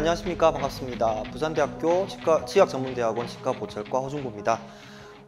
안녕하십니까 반갑습니다 부산대학교 치과전문대학원 치과보철과 허준구입니다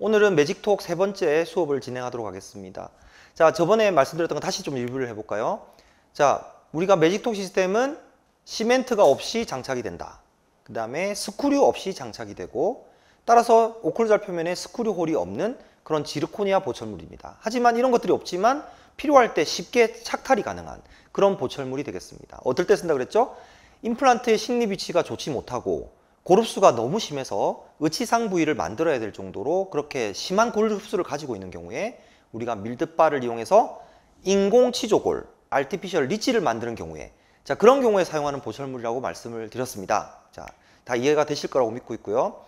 오늘은 매직톡 세 번째 수업을 진행하도록 하겠습니다 자 저번에 말씀드렸던 거 다시 좀 리뷰를 해볼까요 자 우리가 매직톡 시스템은 시멘트가 없이 장착이 된다 그 다음에 스크류 없이 장착이 되고 따라서 오클잘 표면에 스크류 홀이 없는 그런 지르코니아 보철물입니다 하지만 이런 것들이 없지만 필요할 때 쉽게 착탈이 가능한 그런 보철물이 되겠습니다. 어떨 때 쓴다 그랬죠? 임플란트의 심리 위치가 좋지 못하고 고릅수가 너무 심해서 의치상 부위를 만들어야 될 정도로 그렇게 심한 고립수를 가지고 있는 경우에 우리가 밀드바를 이용해서 인공 치조골, artificial 리치를 만드는 경우에 자 그런 경우에 사용하는 보철물이라고 말씀을 드렸습니다. 자, 다 이해가 되실 거라고 믿고 있고요.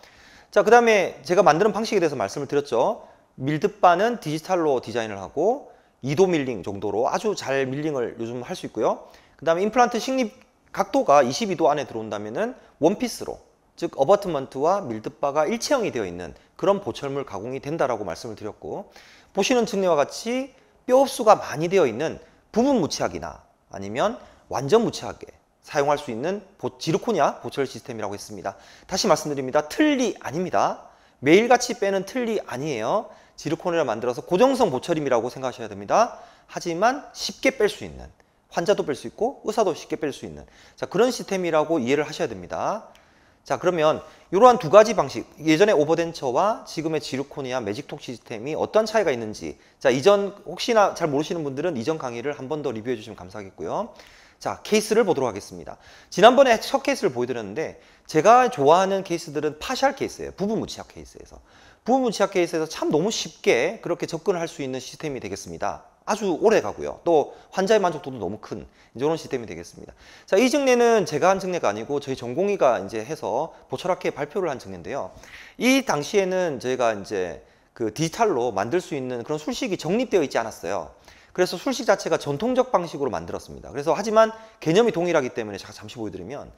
자, 그 다음에 제가 만드는 방식에 대해서 말씀을 드렸죠. 밀드바는 디지털로 디자인을 하고 2도 밀링 정도로 아주 잘 밀링을 요즘 할 수 있고요. 그 다음에 임플란트 식립 각도가 22도 안에 들어온다면 원피스로 즉 어바트먼트와 밀드바가 일체형이 되어 있는 그런 보철물 가공이 된다라고 말씀을 드렸고 보시는 증례와 같이 뼈 흡수가 많이 되어 있는 부분 무치학이나 아니면 완전 무치학에 사용할 수 있는 보, 지르코니아 보철 시스템이라고 했습니다. 다시 말씀드립니다. 틀리 아닙니다. 매일같이 빼는 틀리 아니에요. 지르코니아를 만들어서 고정성 보철임이라고 생각하셔야 됩니다. 하지만 쉽게 뺄 수 있는 환자도 뺄 수 있고 의사도 쉽게 뺄 수 있는 자 그런 시스템이라고 이해를 하셔야 됩니다. 자 그러면 이러한 두 가지 방식 예전의 오버덴처와 지금의 지루코니아 매직톡 시스템이 어떤 차이가 있는지 자 이전 혹시나 잘 모르시는 분들은 이전 강의를 한 번 더 리뷰해 주시면 감사하겠고요. 자 케이스를 보도록 하겠습니다. 지난번에 첫 케이스를 보여드렸는데 제가 좋아하는 케이스들은 파샬 케이스예요. 부부무치학 케이스에서 부부무치학 케이스에서 참 너무 쉽게 그렇게 접근을 할 수 있는 시스템이 되겠습니다. 아주 오래 가고요. 또 환자의 만족도도 너무 큰 이런 시스템이 되겠습니다. 자, 이 증례는 제가 한 증례가 아니고 저희 전공의가 이제 해서 보철학회 발표를 한 증례인데요. 이 당시에는 저희가 이제 그 디지털로 만들 수 있는 그런 술식이 정립되어 있지 않았어요. 그래서 술식 자체가 전통적 방식으로 만들었습니다. 그래서 하지만 개념이 동일하기 때문에 제가 잠시 보여드리면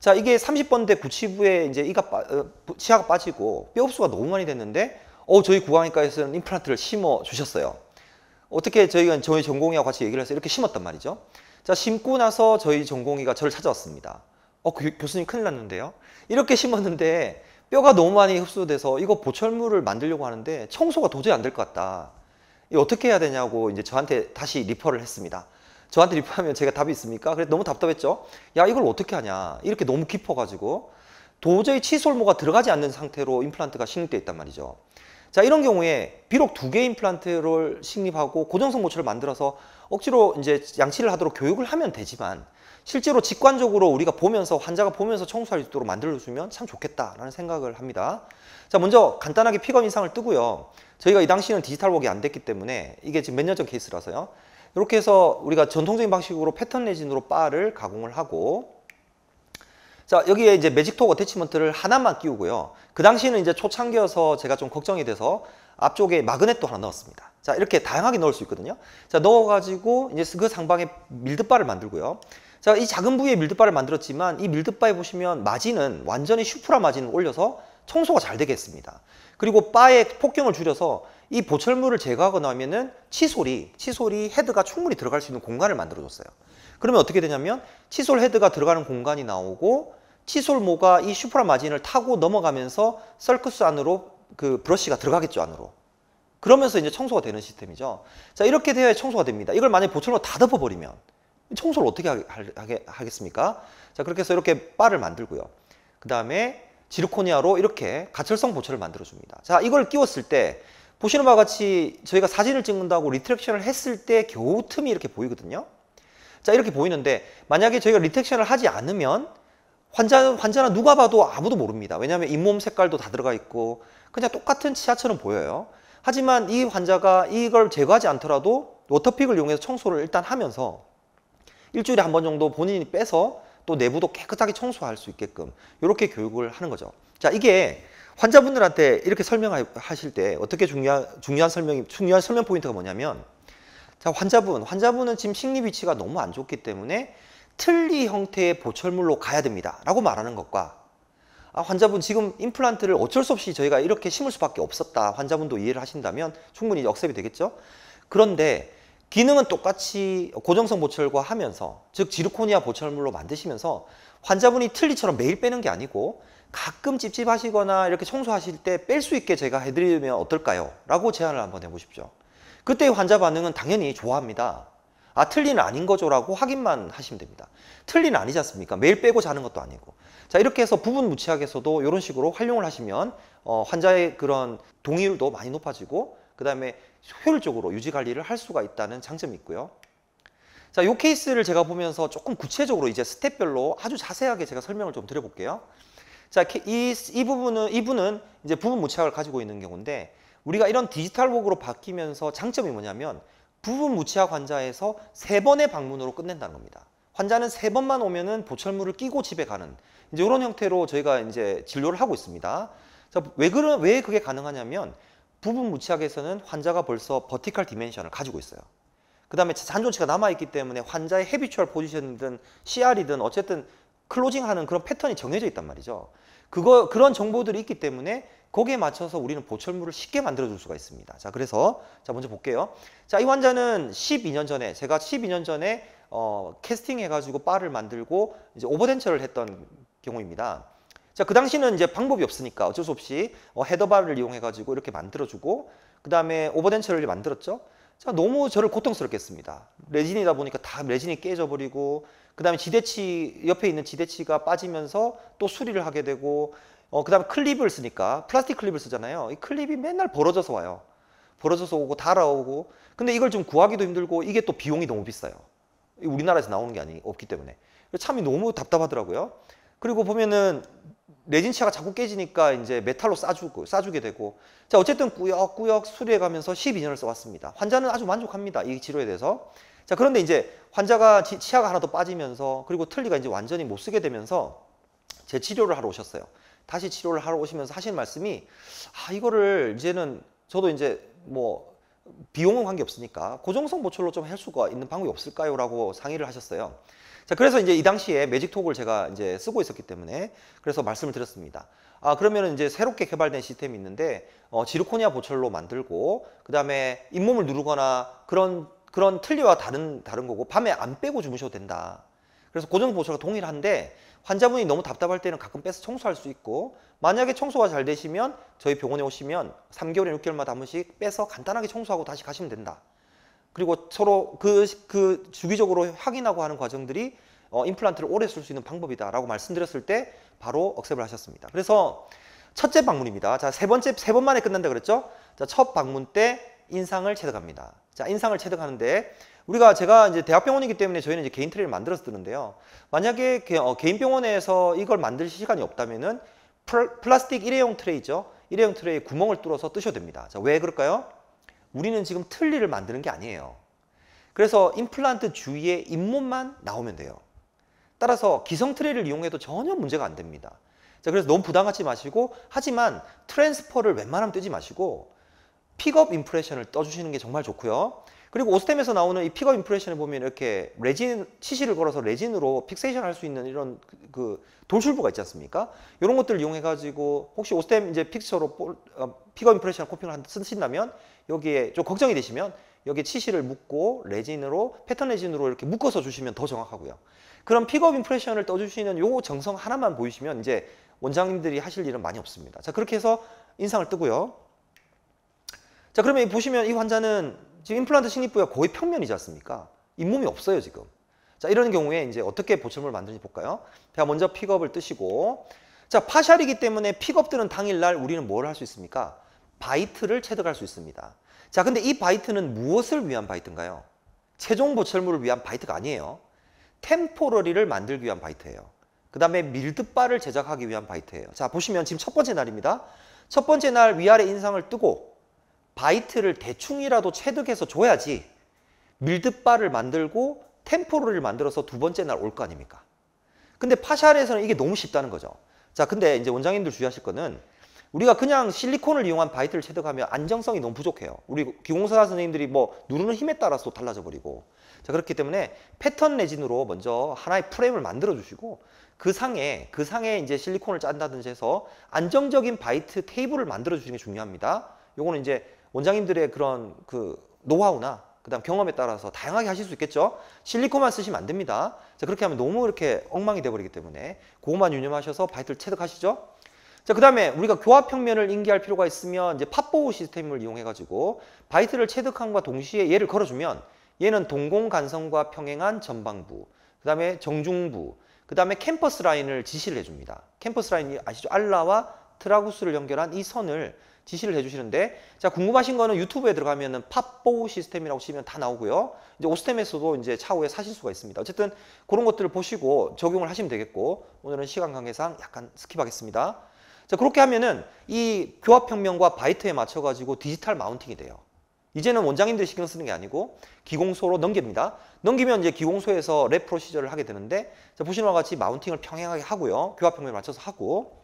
자 이게 30번대 구치부에 이제 이가 빠, 어, 치아가 빠지고 뼈 흡수가 너무 많이 됐는데 어 저희 구강의과에서는 임플란트를 심어 주셨어요. 어떻게 저희가 저희 전공의와 같이 얘기를 해서 이렇게 심었단 말이죠. 자, 심고 나서 저희 전공이가 저를 찾아왔습니다. 어, 그, 교수님 큰일 났는데요. 이렇게 심었는데 뼈가 너무 많이 흡수돼서 이거 보철물을 만들려고 하는데 청소가 도저히 안 될 것 같다. 이거 어떻게 해야 되냐고 이제 저한테 다시 리퍼를 했습니다. 저한테 리퍼하면 제가 답이 있습니까? 그래서 너무 답답했죠. 야, 이걸 어떻게 하냐. 이렇게 너무 깊어가지고 도저히 칫솔모가 들어가지 않는 상태로 임플란트가 신용돼 있단 말이죠. 자 이런 경우에 비록 두 개의 임플란트를 식립하고 고정성 모처를 만들어서 억지로 이제 양치를 하도록 교육을 하면 되지만 실제로 직관적으로 우리가 보면서 환자가 보면서 청소할 수 있도록 만들어주면 참 좋겠다라는 생각을 합니다. 자 먼저 간단하게 피검 인상을 뜨고요. 저희가 이 당시에는 디지털 웍이 안 됐기 때문에 이게 지금 몇 년 전 케이스라서요. 이렇게 해서 우리가 전통적인 방식으로 패턴 레진으로 바를 가공을 하고 자 여기에 이제 매직톡 어태치먼트를 하나만 끼우고요. 그 당시에는 이제 초창기여서 제가 좀 걱정이 돼서 앞쪽에 마그넷도 하나 넣었습니다. 자 이렇게 다양하게 넣을 수 있거든요. 자 넣어가지고 이제 그 상방에 밀드바를 만들고요. 자 이 작은 부위에 밀드바를 만들었지만 이 밀드바에 보시면 마진은 완전히 슈프라 마진을 올려서 청소가 잘되겠습니다 그리고 바의 폭경을 줄여서 이 보철물을 제거하고 나면은 치솔이 치솔이 헤드가 충분히 들어갈 수 있는 공간을 만들어줬어요. 그러면 어떻게 되냐면 칫솔 헤드가 들어가는 공간이 나오고 칫솔모가 이 슈프라 마진을 타고 넘어가면서 셀크스 안으로 그 브러쉬가 들어가겠죠 안으로 그러면서 이제 청소가 되는 시스템이죠 자 이렇게 되어야 청소가 됩니다 이걸 만약에 보철로 다 덮어버리면 청소를 어떻게 하, 하게, 하겠습니까 자 그렇게 해서 이렇게 바를 만들고요 그 다음에 지르코니아로 이렇게 가철성 보철을 만들어 줍니다 자 이걸 끼웠을 때 보시는 바와 같이 저희가 사진을 찍는다고 리트랙션을 했을 때 겨우 틈이 이렇게 보이거든요 자 이렇게 보이는데 만약에 저희가 리텍션을 하지 않으면 환자, 환자는 누가 봐도 아무도 모릅니다. 왜냐하면 잇몸 색깔도 다 들어가 있고 그냥 똑같은 치아처럼 보여요. 하지만 이 환자가 이걸 제거하지 않더라도 워터픽을 이용해서 청소를 일단 하면서 일주일에 한 번 정도 본인이 빼서 또 내부도 깨끗하게 청소할 수 있게끔 이렇게 교육을 하는 거죠. 자 이게 환자분들한테 이렇게 설명하실 때 어떻게 중요한, 중요한 설명이 중요한 설명 포인트가 뭐냐면 자, 환자분. 환자분은 지금 식리 위치가 너무 안 좋기 때문에 틀니 형태의 보철물로 가야 됩니다. 라고 말하는 것과 아, 환자분 지금 임플란트를 어쩔 수 없이 저희가 이렇게 심을 수밖에 없었다. 환자분도 이해를 하신다면 충분히 역셉이 되겠죠. 그런데 기능은 똑같이 고정성 보철과 하면서 즉 지르코니아 보철물로 만드시면서 환자분이 틀니처럼 매일 빼는 게 아니고 가끔 찝찝하시거나 이렇게 청소하실 때 뺄 수 있게 제가 해드리면 어떨까요? 라고 제안을 한번 해보십시오. 그때의 환자 반응은 당연히 좋아합니다. 아 틀린 아닌 거죠 라고 확인만 하시면 됩니다. 틀린 아니지 않습니까? 매일 빼고 자는 것도 아니고. 자 이렇게 해서 부분 무치약에서도 이런 식으로 활용을 하시면 어, 환자의 그런 동의율도 많이 높아지고 그 다음에 효율적으로 유지 관리를 할 수가 있다는 장점이 있고요. 자, 요 케이스를 제가 보면서 조금 구체적으로 이제 스텝별로 아주 자세하게 제가 설명을 좀 드려볼게요. 자, 이, 이 부분은, 이분은 이제 부분 무치약을 가지고 있는 경우인데, 우리가 이런 디지털 목으로 바뀌면서 장점이 뭐냐면 부분 무치약 환자에서 세 번의 방문으로 끝낸다는 겁니다. 환자는 세 번만 오면은 보철물을 끼고 집에 가는 이제 이런 형태로 저희가 이제 진료를 하고 있습니다. 자, 왜 그런 왜 그게 가능하냐면 부분 무치약에서는 환자가 벌써 버티컬 디멘션을 가지고 있어요. 그 다음에 잔존치가 남아있기 때문에 환자의 헤비추얼 포지션이든 CR이든 어쨌든 클로징하는 그런 패턴이 정해져 있단 말이죠. 그거, 그런 정보들이 있기 때문에 거기에 맞춰서 우리는 보철물을 쉽게 만들어줄 수가 있습니다. 자, 그래서 자 먼저 볼게요. 자, 이 환자는 12년 전에 제가 12년 전에 어, 캐스팅해가지고 바를 만들고 이제 오버덴처를 했던 경우입니다. 자, 그 당시는 이제 방법이 없으니까 어쩔 수 없이 어, 헤더바를 이용해가지고 이렇게 만들어주고 그 다음에 오버덴처를 만들었죠. 자, 너무 저를 고통스럽게 했습니다. 레진이다 보니까 다 레진이 깨져버리고, 그 다음에 지대치, 옆에 있는 지대치가 빠지면서 또 수리를 하게 되고, 어, 그 다음에 클립을 쓰니까 플라스틱 클립을 쓰잖아요. 이 클립이 맨날 벌어져서 와요. 벌어져서 오고 달아오고 근데 이걸 좀 구하기도 힘들고 이게 또 비용이 너무 비싸요. 우리나라에서 나오는 게 아니 없기 때문에 참이 너무 답답하더라고요. 그리고 보면은 레진치아가 자꾸 깨지니까 이제 메탈로 싸주고 싸주게 되고 자 어쨌든 꾸역꾸역 수리해 가면서 12년을 써왔습니다. 환자는 아주 만족합니다. 이 치료에 대해서 자 그런데 이제 환자가 치아가 하나 더 빠지면서 그리고 틀니가 이제 완전히 못 쓰게 되면서 재치료를 하러 오셨어요. 다시 치료를 하러 오시면서 하신 말씀이 아 이거를 이제는 저도 이제 뭐 비용은 관계없으니까 고정성 보철로 좀 할 수가 있는 방법이 없을까요? 라고 상의를 하셨어요. 자, 그래서 이제 이 당시에 매직톡을 제가 이제 쓰고 있었기 때문에 그래서 말씀을 드렸습니다. 아, 그러면 이제 새롭게 개발된 시스템이 있는데 어, 지르코니아 보철로 만들고 그다음에 잇몸을 누르거나 그런 그런 틀리와 다른 다른 거고 밤에 안 빼고 주무셔도 된다. 그래서 고정보수가 동일한데 환자분이 너무 답답할 때는 가끔 빼서 청소할 수 있고 만약에 청소가 잘 되시면 저희 병원에 오시면 3개월에 6개월마다 한 번씩 빼서 간단하게 청소하고 다시 가시면 된다. 그리고 서로 그, 그 주기적으로 확인하고 하는 과정들이 어, 임플란트를 오래 쓸 수 있는 방법이다라고 말씀드렸을 때 바로 억셉을 하셨습니다. 그래서 첫째 방문입니다. 자, 세 번째, 세 번만에 끝난다 그랬죠? 자, 첫 방문 때 인상을 체득합니다. 자, 인상을 체득하는데 우리가 제가 이제 대학병원이기 때문에 저희는 이제 개인 트레이를 만들어서 드는데요. 만약에 개, 어, 개인 병원에서 이걸 만들 시간이 없다면은 플라스틱 일회용 트레이죠. 일회용 트레이 구멍을 뚫어서 뜨셔도 됩니다. 자, 왜 그럴까요? 우리는 지금 틀니를 만드는 게 아니에요. 그래서 임플란트 주위에 잇몸만 나오면 돼요. 따라서 기성 트레이를 이용해도 전혀 문제가 안 됩니다. 자, 그래서 너무 부담 갖지 마시고 하지만 트랜스퍼를 웬만하면 뜨지 마시고 픽업 인프레션을 떠주시는 게 정말 좋고요. 그리고 오스템에서 나오는 이 픽업 인프레션을 보면 이렇게 레진 치실을 걸어서 레진으로 픽세이션 할 수 있는 이런 그, 그 돌출부가 있지 않습니까? 이런 것들을 이용해 가지고 혹시 오스템 이제 픽처로 어, 픽업 인프레션 코핑을 쓰신다면 여기에 좀 걱정이 되시면 여기 에 치실을 묶고 레진으로 패턴 레진으로 이렇게 묶어서 주시면 더 정확하고요. 그럼 픽업 인프레션을 떠주시는 요 정성 하나만 보이시면 이제 원장님들이 하실 일은 많이 없습니다. 자 그렇게 해서 인상을 뜨고요. 자 그러면 보시면 이 환자는 지금 임플란트 식립부가 거의 평면이지 않습니까? 잇몸이 없어요 지금. 자 이런 경우에 이제 어떻게 보철물을 만드는지 볼까요? 제가 먼저 픽업을 뜨시고 자 파샬이기 때문에 픽업 뜨는 당일날 우리는 뭘 할 수 있습니까? 바이트를 체득할 수 있습니다. 자 근데 이 바이트는 무엇을 위한 바이트인가요? 최종 보철물을 위한 바이트가 아니에요. 템포러리를 만들기 위한 바이트예요. 그 다음에 밀드바를 제작하기 위한 바이트예요. 자 보시면 지금 첫 번째 날입니다. 첫 번째 날 위아래 인상을 뜨고 바이트를 대충이라도 체득해서 줘야지 밀드바를 만들고 템포를 만들어서 두 번째 날 올 거 아닙니까? 근데 파샬에서는 이게 너무 쉽다는 거죠. 자, 근데 이제 원장님들 주의하실 거는 우리가 그냥 실리콘을 이용한 바이트를 체득하면 안정성이 너무 부족해요. 우리 기공사 선생님들이 뭐 누르는 힘에 따라서 달라져 버리고. 자, 그렇기 때문에 패턴 레진으로 먼저 하나의 프레임을 만들어 주시고 그 상에 그 상에 이제 실리콘을 짠다든지 해서 안정적인 바이트 테이블을 만들어 주시는 게 중요합니다. 요거는 이제 원장님들의 그런 그 노하우나 그다음 경험에 따라서 다양하게 하실 수 있겠죠. 실리콘만 쓰시면 안 됩니다. 자, 그렇게 하면 너무 이렇게 엉망이 돼 버리기 때문에 그것만 유념하셔서 바이트를 체득하시죠. 자, 그다음에 우리가 교합 평면을 인계할 필요가 있으면 이제 팝보 시스템을 이용해 가지고 바이트를 체득함과 동시에 얘를 걸어 주면 얘는 동공 간선과 평행한 전방부, 그다음에 정중부, 그다음에 캠퍼스 라인을 지시를 해 줍니다. 캠퍼스 라인이 아시죠? 알라와 트라구스를 연결한 이 선을 지시를 해주시는데 자 궁금하신 거는 유튜브에 들어가면은 팝보 시스템이라고 치면 다 나오고요. 이제 오스템에서도 이제 차후에 사실 수가 있습니다. 어쨌든 그런 것들을 보시고 적용을 하시면 되겠고 오늘은 시간 관계상 약간 스킵하겠습니다. 자 그렇게 하면은 이 교합혁명과 바이트에 맞춰가지고 디지털 마운팅이 돼요. 이제는 원장님들이 신경 쓰는 게 아니고 기공소로 넘깁니다. 넘기면 이제 기공소에서 랩 프로시저를 하게 되는데 자, 보시는 바와 같이 마운팅을 평행하게 하고요. 교합 평면에 맞춰서 하고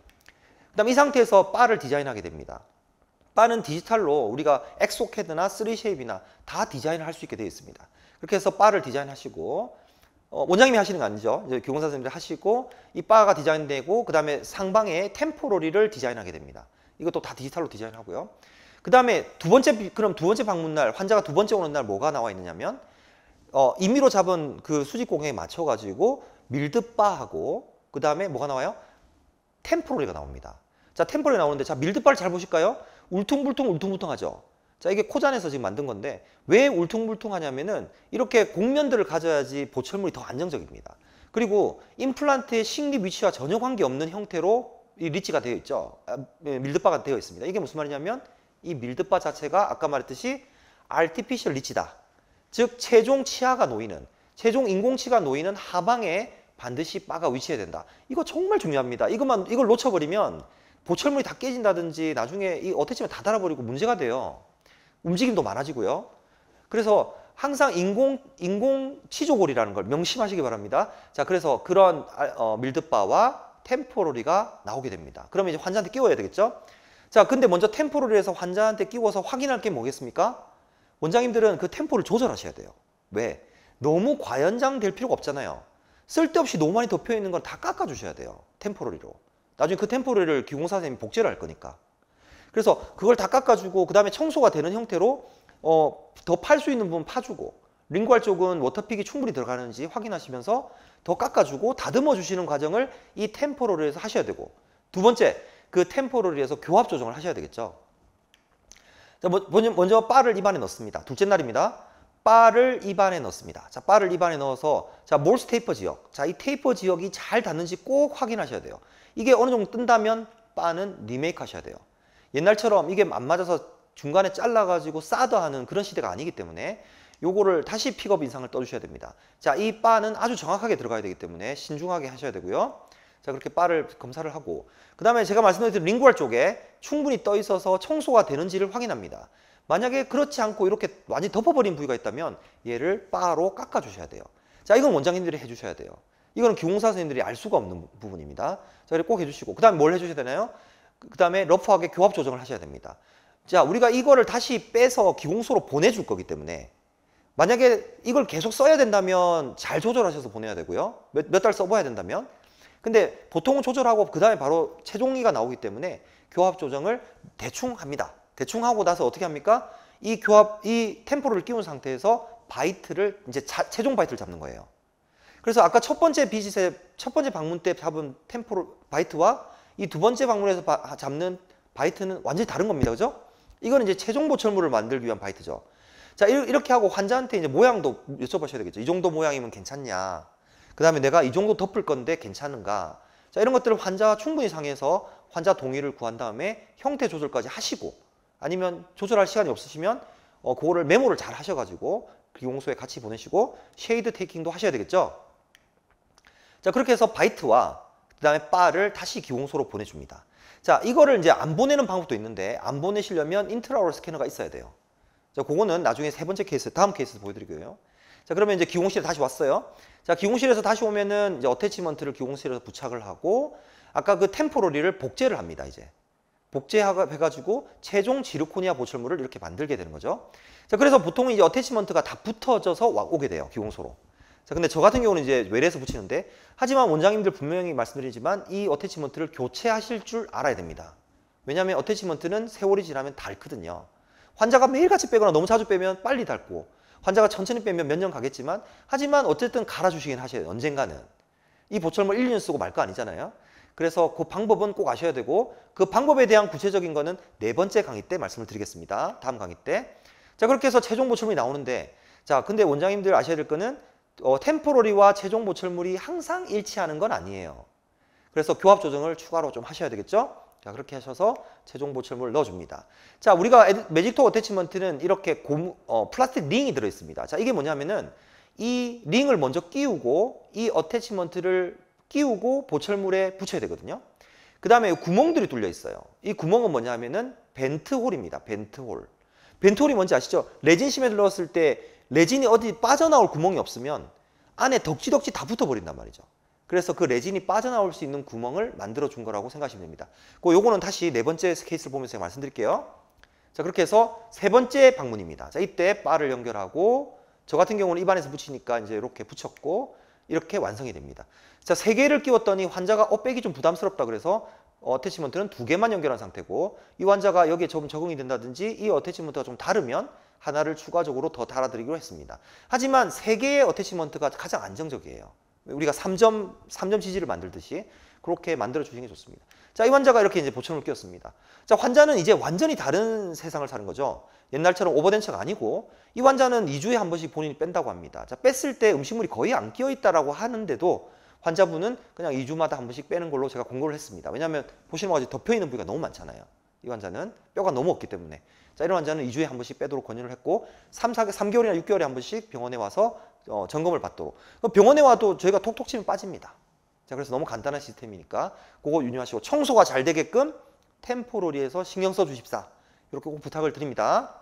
그다음 이 상태에서 바를 디자인하게 됩니다. 빠는 디지털로 우리가 엑소캐드나 3쉐입이나 다 디자인을 할 수 있게 되어 있습니다. 그렇게 해서 빠를 디자인하시고 어, 원장님이 하시는 거 아니죠. 교공사 선생님들 하시고 이 바가 디자인되고 그 다음에 상방에 템포로리를 디자인하게 됩니다. 이것도 다 디지털로 디자인하고요. 그 다음에 두 번째 그럼 두 번째 방문 날 환자가 두 번째 오는 날 뭐가 나와 있느냐면 어, 임의로 잡은 그 수직 공에 맞춰 가지고 밀드 바하고 그 다음에 뭐가 나와요? 템포로리가 나옵니다. 자 템포로리 나오는데 자 밀드 바를 잘 보실까요? 울퉁불퉁 울퉁불퉁하죠. 자 이게 코잔에서 지금 만든 건데 왜 울퉁불퉁하냐면은 이렇게 곡면들을 가져야지 보철물이 더 안정적입니다. 그리고 임플란트의 식립 위치와 전혀 관계없는 형태로 이 리치가 되어 있죠. 아, 예, 밀드바가 되어 있습니다. 이게 무슨 말이냐면 이 밀드바 자체가 아까 말했듯이 artificial 리치다. 즉 최종 치아가 놓이는 최종 인공치가 놓이는 하방에 반드시 바가 위치해야 된다. 이거 정말 중요합니다. 이것만 이걸 놓쳐버리면 보철물이 다 깨진다든지 나중에 이 어태치면 다 달아버리고 문제가 돼요. 움직임도 많아지고요. 그래서 항상 인공 인공 치조골이라는 걸 명심하시기 바랍니다. 자, 그래서 그런 아, 어, 밀드바와 템포로리가 나오게 됩니다. 그러면 이제 환자한테 끼워야 되겠죠? 자, 근데 먼저 템포로리에서 환자한테 끼워서 확인할 게 뭐겠습니까? 원장님들은 그 템포를 조절하셔야 돼요. 왜? 너무 과연장 될 필요가 없잖아요. 쓸데없이 너무 많이 덮여 있는 걸 다 깎아주셔야 돼요. 템포로리로. 나중에 그 템포를 기공사님이 복제를 할 거니까. 그래서 그걸 다 깎아주고 그 다음에 청소가 되는 형태로 어, 더 팔 수 있는 부분 파주고 링괄 쪽은 워터픽이 충분히 들어가는지 확인하시면서 더 깎아주고 다듬어 주시는 과정을 이 템포로를 해서 하셔야 되고 두 번째 그 템포를 위해서 교합 조정을 하셔야 되겠죠. 자, 먼저, 먼저 를 입안에 넣습니다. 둘째 날입니다. 바를 입안에 넣습니다. 자, 바를 입안에 넣어서 자, 몰스 테이퍼 지역. 자, 이 테이퍼 지역이 잘 닿는지 꼭 확인하셔야 돼요. 이게 어느 정도 뜬다면 빠는 리메이크 하셔야 돼요. 옛날처럼 이게 안 맞아서 중간에 잘라가지고 싸다 하는 그런 시대가 아니기 때문에 요거를 다시 픽업 인상을 떠주셔야 됩니다. 자, 이빠는 아주 정확하게 들어가야 되기 때문에 신중하게 하셔야 되고요. 자, 그렇게 빠를 검사를 하고 그 다음에 제가 말씀드린 링구알 쪽에 충분히 떠 있어서 청소가 되는지를 확인합니다. 만약에 그렇지 않고 이렇게 완전히 덮어버린 부위가 있다면 얘를 바로 깎아주셔야 돼요. 자, 이건 원장님들이 해주셔야 돼요. 이거는 기공사 선생님들이 알 수가 없는 부분입니다. 자, 이걸 꼭 해주시고 그 다음에 뭘 해주셔야 되나요? 그 다음에 러프하게 교합 조정을 하셔야 됩니다. 자, 우리가 이거를 다시 빼서 기공소로 보내줄 거기 때문에 만약에 이걸 계속 써야 된다면 잘 조절하셔서 보내야 되고요. 몇 달 써봐야 된다면. 근데 보통은 조절하고 그 다음에 바로 최종리가 나오기 때문에 교합 조정을 대충 합니다. 대충 하고 나서 어떻게 합니까? 이 교합, 이 템포를 끼운 상태에서 바이트를 이제 자, 최종 바이트를 잡는 거예요. 그래서 아까 첫 번째 비짓의첫 번째 방문 때 잡은 템포 를 바이트와 이 두 번째 방문에서 바, 잡는 바이트는 완전히 다른 겁니다. 그죠? 이거는 이제 최종 보철물을 만들기 위한 바이트죠. 자, 이렇게 하고 환자한테 이제 모양도 여쭤보셔야 되겠죠. 이 정도 모양이면 괜찮냐? 그다음에 내가 이 정도 덮을 건데 괜찮은가? 자, 이런 것들을 환자 충분히 상해서 환자 동의를 구한 다음에 형태 조절까지 하시고 아니면 조절할 시간이 없으시면 어, 그거를 메모를 잘 하셔가지고 기공소에 그 같이 보내시고 쉐이드 테이킹도 하셔야 되겠죠? 자 그렇게 해서 바이트와 그 다음에 바를 다시 기용소로 보내줍니다. 자 이거를 이제 안 보내는 방법도 있는데 안 보내시려면 인트라월 스캐너가 있어야 돼요. 자 그거는 나중에 세 번째 케이스 다음 케이스에서 보여드릴게요자 그러면 이제 기용실에 다시 왔어요. 자기용실에서 다시 오면은 이제 어태치먼트를 기용실에서 부착을 하고 아까 그 템포러리를 복제를 합니다 이제. 복제해가지고 최종 지르코니아 보철물을 이렇게 만들게 되는 거죠. 자, 그래서 보통 이제 어태치먼트가 다 붙어져서 오게 돼요. 기공소로. 자, 근데 저 같은 경우는 이제 외래에서 붙이는데 하지만 원장님들 분명히 말씀드리지만 이 어태치먼트를 교체하실 줄 알아야 됩니다. 왜냐하면 어태치먼트는 세월이 지나면 닳거든요. 환자가 매일같이 빼거나 너무 자주 빼면 빨리 닳고 환자가 천천히 빼면 몇 년 가겠지만 하지만 어쨌든 갈아주시긴 하셔요 언젠가는. 이 보철물 1년 쓰고 말 거 아니잖아요. 그래서 그 방법은 꼭 아셔야 되고 그 방법에 대한 구체적인 거는 네 번째 강의 때 말씀을 드리겠습니다. 다음 강의 때. 자 그렇게 해서 최종 보철물이 나오는데 자 근데 원장님들 아셔야 될 거는 어, 템포러리와 최종 보철물이 항상 일치하는 건 아니에요. 그래서 교합 조정을 추가로 좀 하셔야 되겠죠? 자 그렇게 하셔서 최종 보철물을 넣어줍니다. 자 우리가 매직토 어태치먼트는 이렇게 곰, 어, 플라스틱 링이 들어있습니다. 자 이게 뭐냐면은 이 링을 먼저 끼우고 이 어태치먼트를 끼우고 보철물에 붙여야 되거든요. 그 다음에 구멍들이 뚫려 있어요. 이 구멍은 뭐냐면은 벤트홀입니다. 벤트홀. 벤트홀이 뭔지 아시죠? 레진 심에 들어갔을 때 레진이 어디 빠져나올 구멍이 없으면 안에 덕지덕지 다 붙어버린단 말이죠. 그래서 그 레진이 빠져나올 수 있는 구멍을 만들어 준 거라고 생각하시면 됩니다. 그 요거는 다시 네 번째 케이스를 보면서 제가 말씀드릴게요. 자, 그렇게 해서 세 번째 방문입니다. 자, 이때 바를 연결하고 저 같은 경우는 입안에서 붙이니까 이제 이렇게 붙였고 이렇게 완성이 됩니다. 자, 세 개를 끼웠더니 환자가 어 빼기 좀 부담스럽다 그래서 어, 어태치먼트는 두 개만 연결한 상태고 이 환자가 여기에 좀 적응이 된다든지 이 어태치먼트가 좀 다르면 하나를 추가적으로 더 달아드리기로 했습니다. 하지만 세 개의 어태치먼트가 가장 안정적이에요. 우리가 3점, 3점 지지를 만들듯이 그렇게 만들어 주시는 게 좋습니다. 자, 이 환자가 이렇게 이제 보청을 끼웠습니다. 자, 환자는 이제 완전히 다른 세상을 사는 거죠. 옛날처럼 오버된 척 아니고 이 환자는 2주에 한 번씩 본인이 뺀다고 합니다. 자, 뺐을 때 음식물이 거의 안 끼어 있다라고 하는데도 환자분은 그냥 2주마다 한 번씩 빼는 걸로 제가 공고를 했습니다. 왜냐하면 보시는 것같이 덮여 있는 부위가 너무 많잖아요. 이 환자는 뼈가 너무 없기 때문에 자 이런 환자는 2주에 한 번씩 빼도록 권유를 했고 3, 4, 3개월이나 6개월에 한 번씩 병원에 와서 어, 점검을 받도록 병원에 와도 저희가 톡톡 치면 빠집니다. 자, 그래서 너무 간단한 시스템이니까 그거 유념하시고 청소가 잘 되게끔 템포로리에서 신경 써 주십사. 이렇게 꼭 부탁을 드립니다.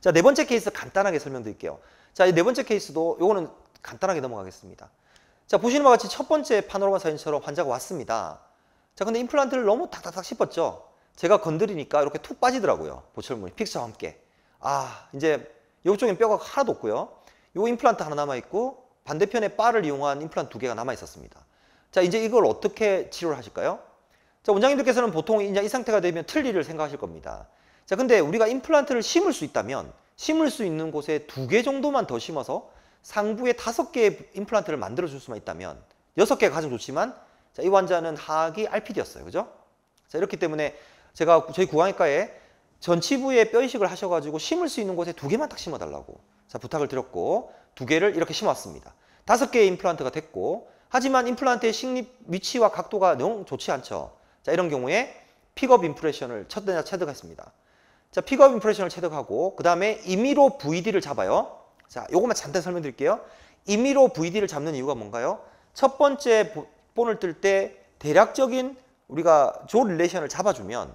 자, 네 번째 케이스 간단하게 설명드릴게요. 자, 이 네 번째 케이스도 요거는 간단하게 넘어가겠습니다. 자, 보시는 바와 같이 첫 번째 파노라마 사진처럼 환자가 왔습니다. 자, 근데 임플란트를 너무 탁탁탁 씹었죠. 제가 건드리니까 이렇게 툭 빠지더라고요. 보철물이 픽스와 함께. 아, 이제 요쪽엔 뼈가 하나도 없고요. 요 임플란트 하나 남아있고 반대편에 바를 이용한 임플란트 두 개가 남아있었습니다. 자, 이제 이걸 어떻게 치료를 하실까요? 자, 원장님들께서는 보통 이제 이 상태가 되면 틀니를 생각하실 겁니다. 자, 근데 우리가 임플란트를 심을 수 있다면 심을 수 있는 곳에 두 개 정도만 더 심어서 상부에 다섯 개의 임플란트를 만들어 줄 수만 있다면 여섯 개가 가장 좋지만 자, 이 환자는 하악이 RPD였어요. 그죠? 자, 이렇기 때문에 제가 저희 구강외과에 전치부에 뼈 이식을 하셔 가지고 심을 수 있는 곳에 두 개만 딱 심어 달라고 자, 부탁을 드렸고 두 개를 이렇게 심었습니다. 다섯 개의 임플란트가 됐고 하지만 임플란트의 식립 위치와 각도가 너무 좋지 않죠. 자, 이런 경우에 픽업 인프레션을 첫째 체득했습니다. 자, 픽업 인프레션을 체득하고 그 다음에 임의로 VD를 잡아요. 자, 요것만 잔뜩 설명드릴게요. 임의로 VD를 잡는 이유가 뭔가요? 첫 번째 본을 뜰 때 대략적인 우리가 조 릴레이션을 잡아주면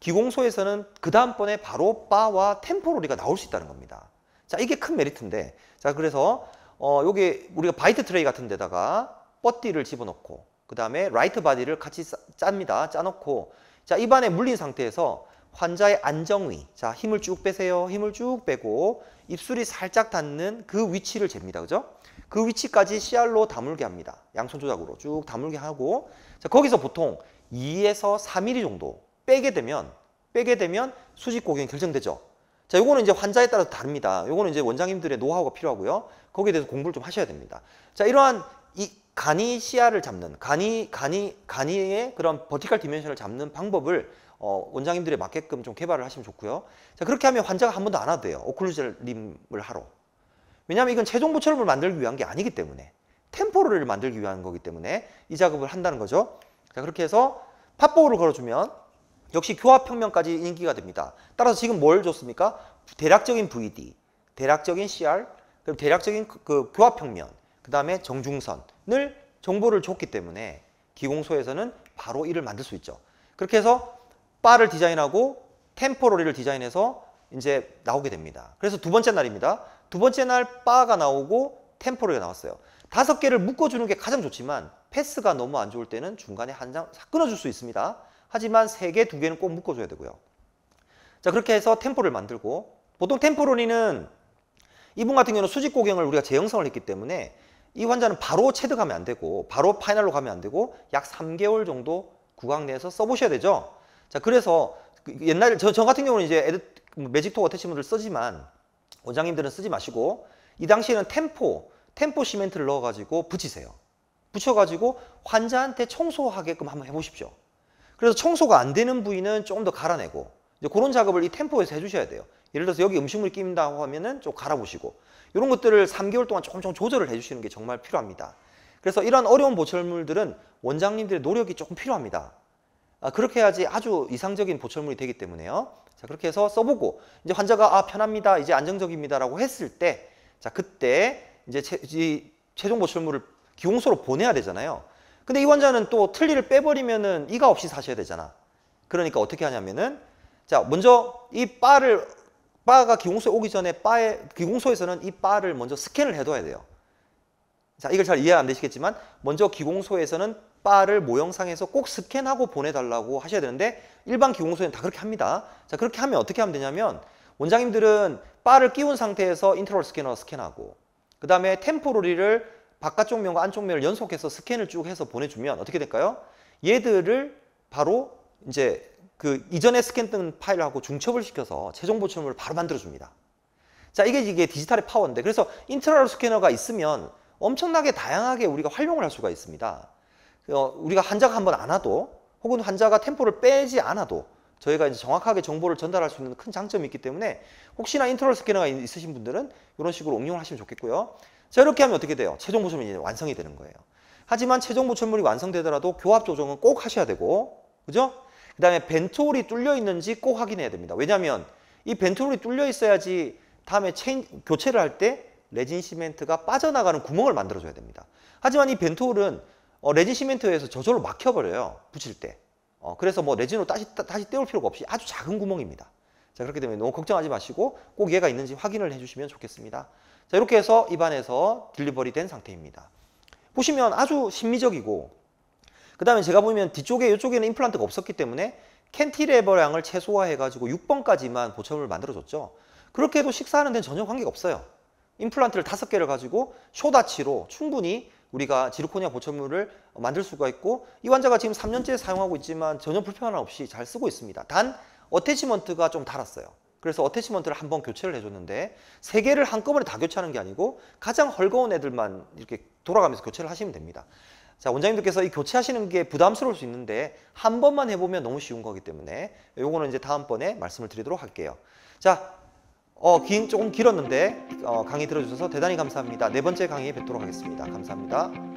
기공소에서는 그 다음번에 바로 바와 템포로 우리가 나올 수 있다는 겁니다. 자, 이게 큰 메리트인데. 자, 그래서 어, 여기 우리가 바이트 트레이 같은 데다가 버티를 집어넣고 그 다음에 라이트 바디를 같이 짭니다. 짜놓고 자 입안에 물린 상태에서 환자의 안정위 자 힘을 쭉 빼세요. 힘을 쭉 빼고 입술이 살짝 닿는 그 위치를 잽니다. 그죠? 그 위치까지 씨알로 다물게 합니다. 양손 조작으로 쭉 다물게 하고 자 거기서 보통 2에서 3mm 정도 빼게 되면 빼게 되면 수직 고경이 결정되죠. 자, 요거는 이제 환자에 따라서 다릅니다. 요거는 이제 원장님들의 노하우가 필요하고요. 거기에 대해서 공부를 좀 하셔야 됩니다. 자, 이러한 이 간이 시야를 잡는 간이 간이 간이의 그런 버티컬 디멘션을 잡는 방법을 어, 원장님들에 맞게끔 좀 개발을 하시면 좋고요. 자, 그렇게 하면 환자가 한 번도 안 와도 돼요. 오클루절님을 하러. 왜냐하면 이건 최종 보철을 만들기 위한 게 아니기 때문에 템포를 만들기 위한 거기 때문에 이 작업을 한다는 거죠. 자, 그렇게 해서 팝보호를 걸어주면 역시 교합혁명까지 인기가 됩니다. 따라서 지금 뭘 줬습니까? 대략적인 VD, 대략적인 CR, 그럼 대략적인 그, 그 교합혁명, 그 다음에 정중선을 정보를 줬기 때문에 기공소에서는 바로 이를 만들 수 있죠. 그렇게 해서 바를 디자인하고 템포러리를 디자인해서 이제 나오게 됩니다. 그래서 두 번째 날입니다. 두 번째 날 바가 나오고 템포러리가 나왔어요. 다섯 개를 묶어주는 게 가장 좋지만 패스가 너무 안 좋을 때는 중간에 한 장 끊어줄 수 있습니다. 하지만 3개, 2개는 꼭 묶어줘야 되고요. 자 그렇게 해서 템포를 만들고 보통 템포로니는 이분 같은 경우는 수직 고경을 우리가 재형성을 했기 때문에 이 환자는 바로 체득하면 안 되고 바로 파이널로 가면 안 되고 약 3개월 정도 구강 내에서 써보셔야 되죠. 자 그래서 그 옛날 저, 저 같은 경우는 이제 에드, 매직토 어테치물을 쓰지만 원장님들은 쓰지 마시고 이 당시에는 템포 템포 시멘트를 넣어가지고 붙이세요. 붙여가지고 환자한테 청소하게끔 한번 해보십시오. 그래서 청소가 안 되는 부위는 조금 더 갈아내고 이제 그런 작업을 이 템포에서 해주셔야 돼요. 예를 들어서 여기 음식물 낀다고 하면은 좀 갈아보시고 이런 것들을 3개월 동안 조금씩 조절을 해주시는 게 정말 필요합니다. 그래서 이런 어려운 보철물들은 원장님들의 노력이 조금 필요합니다. 아, 그렇게 해야지 아주 이상적인 보철물이 되기 때문에요. 자, 그렇게 해서 써보고 이제 환자가 아 편합니다, 이제 안정적입니다라고 했을 때, 자 그때 이제 최, 종 보철물을 기용소로 보내야 되잖아요. 근데 이 환자는 또 틀니를 빼버리면은 이가 없이 사셔야 되잖아. 그러니까 어떻게 하냐면은 자 먼저 이 바를 바가 기공소에 오기 전에 바에 기공소에서는 이 바를 먼저 스캔을 해둬야 돼요. 자 이걸 잘 이해 안 되시겠지만 먼저 기공소에서는 바를 모형상에서 꼭 스캔하고 보내달라고 하셔야 되는데 일반 기공소에는 다 그렇게 합니다. 자 그렇게 하면 어떻게 하면 되냐면 원장님들은 바를 끼운 상태에서 인트럴 스캐너 스캔하고 그 다음에 템포로리를 바깥쪽 면과 안쪽 면을 연속해서 스캔을 쭉 해서 보내주면 어떻게 될까요? 얘들을 바로 이제 그 이전에 스캔된 파일하고 중첩을 시켜서 최종 보충물을 바로 만들어줍니다. 자, 이게 이게 디지털의 파워인데 그래서 인트라로 스캐너가 있으면 엄청나게 다양하게 우리가 활용을 할 수가 있습니다. 어, 우리가 환자가 한번 안 와도 혹은 환자가 템포를 빼지 않아도 저희가 이제 정확하게 정보를 전달할 수 있는 큰 장점이 있기 때문에 혹시나 인트럴 스캐너가 있으신 분들은 이런 식으로 응용을 하시면 좋겠고요. 자, 이렇게 하면 어떻게 돼요? 최종 보철물이 제 완성이 되는 거예요. 하지만 최종 보철물이 완성되더라도 교합 조정은 꼭 하셔야 되고, 그죠? 그 다음에 벤트홀이 뚫려 있는지 꼭 확인해야 됩니다. 왜냐하면 이 벤트홀이 뚫려 있어야지 다음에 체인, 교체를 할 때 레진 시멘트가 빠져나가는 구멍을 만들어줘야 됩니다. 하지만 이 벤트홀은 어, 레진 시멘트에서 저절로 막혀버려요. 붙일 때. 어, 그래서 뭐 레진으로 다시, 따, 다시 떼올 필요가 없이 아주 작은 구멍입니다. 자, 그렇게 되면 너무 걱정하지 마시고 꼭 얘가 있는지 확인을 해주시면 좋겠습니다. 자, 이렇게 해서 입안에서 딜리버리 된 상태입니다. 보시면 아주 심미적이고 그 다음에 제가 보면 뒤쪽에 이쪽에는 임플란트가 없었기 때문에 캔티레버량을 최소화해가지고 6번까지만 보철물 만들어줬죠. 그렇게 해도 식사하는 데는 전혀 관계가 없어요. 임플란트를 다섯 개를 가지고 쇼다치로 충분히 우리가 지르코니아 보철물을 만들 수가 있고 이 환자가 지금 3년째 사용하고 있지만 전혀 불편함 없이 잘 쓰고 있습니다. 단 어태치먼트가 좀 달았어요. 그래서 어테시먼트를한번 교체를 해줬는데 세 개를 한꺼번에 다 교체하는 게 아니고 가장 헐거운 애들만 이렇게 돌아가면서 교체를 하시면 됩니다. 자 원장님들께서 이 교체하시는 게 부담스러울 수 있는데 한 번만 해보면 너무 쉬운 거기 때문에 요거는 이제 다음번에 말씀을 드리도록 할게요. 자 어, 긴, 조금 길었는데 어, 강의 들어주셔서 대단히 감사합니다. 네 번째 강의에 뵙도록 하겠습니다. 감사합니다.